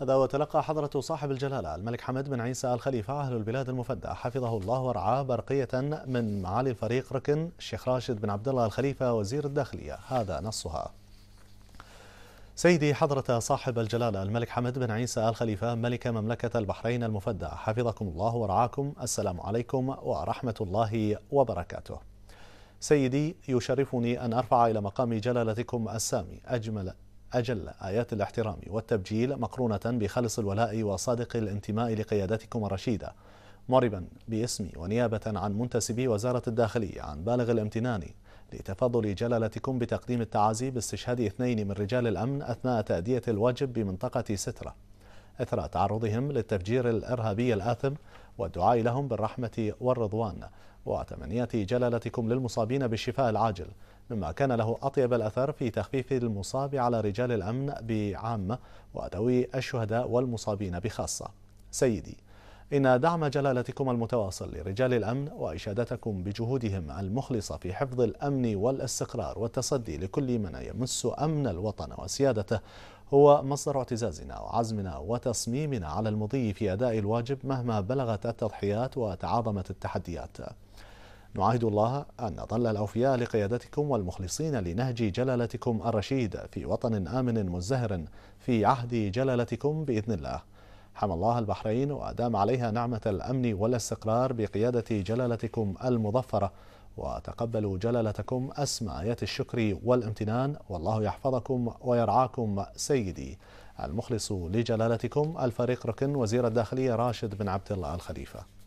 هذا وتلقى حضرة صاحب الجلالة الملك حمد بن عيسى الخليفة أهل البلاد المفدى حفظه الله ورعاه برقية من معالي الفريق ركن الشيخ راشد بن عبد الله الخليفة وزير الداخلية هذا نصها سيدي حضرة صاحب الجلالة الملك حمد بن عيسى الخليفة ملك مملكة البحرين المفدى حفظكم الله ورعاكم السلام عليكم ورحمة الله وبركاته سيدي يشرفني أن أرفع إلى مقام جلالتكم السامي أجمل أجل آيات الاحترام والتبجيل مقرونة بخلص الولاء وصادق الانتماء لقيادتكم الرشيدة معربا باسمي ونيابة عن منتسبي وزارة الداخلية عن بالغ الامتنان لتفضل جلالتكم بتقديم التعازي باستشهاد اثنين من رجال الأمن أثناء تأدية الواجب بمنطقة سترة أثر تعرضهم للتفجير الإرهابي الآثم والدعاء لهم بالرحمة والرضوان وتمنيات جلالتكم للمصابين بالشفاء العاجل مما كان له أطيب الأثر في تخفيف المصاب على رجال الأمن بعامة وذوي الشهداء والمصابين بخاصة سيدي إن دعم جلالتكم المتواصل لرجال الأمن وإشادتكم بجهودهم المخلصة في حفظ الأمن والاستقرار والتصدي لكل من يمس أمن الوطن وسيادته هو مصدر اعتزازنا وعزمنا وتصميمنا على المضي في أداء الواجب مهما بلغت التضحيات وتعاظمت التحديات نعاهد الله أن نظل الأوفياء لقيادتكم والمخلصين لنهج جلالتكم الرشيد في وطن آمن مزدهر في عهد جلالتكم بإذن الله حمى الله البحرين وأدام عليها نعمة الأمن والاستقرار بقيادة جلالتكم المظفرة وتقبلوا جلالتكم أسمى الشكر والامتنان والله يحفظكم ويرعاكم سيدي المخلص لجلالتكم الفريق ركن وزير الداخلية راشد بن عبد الله الخليفة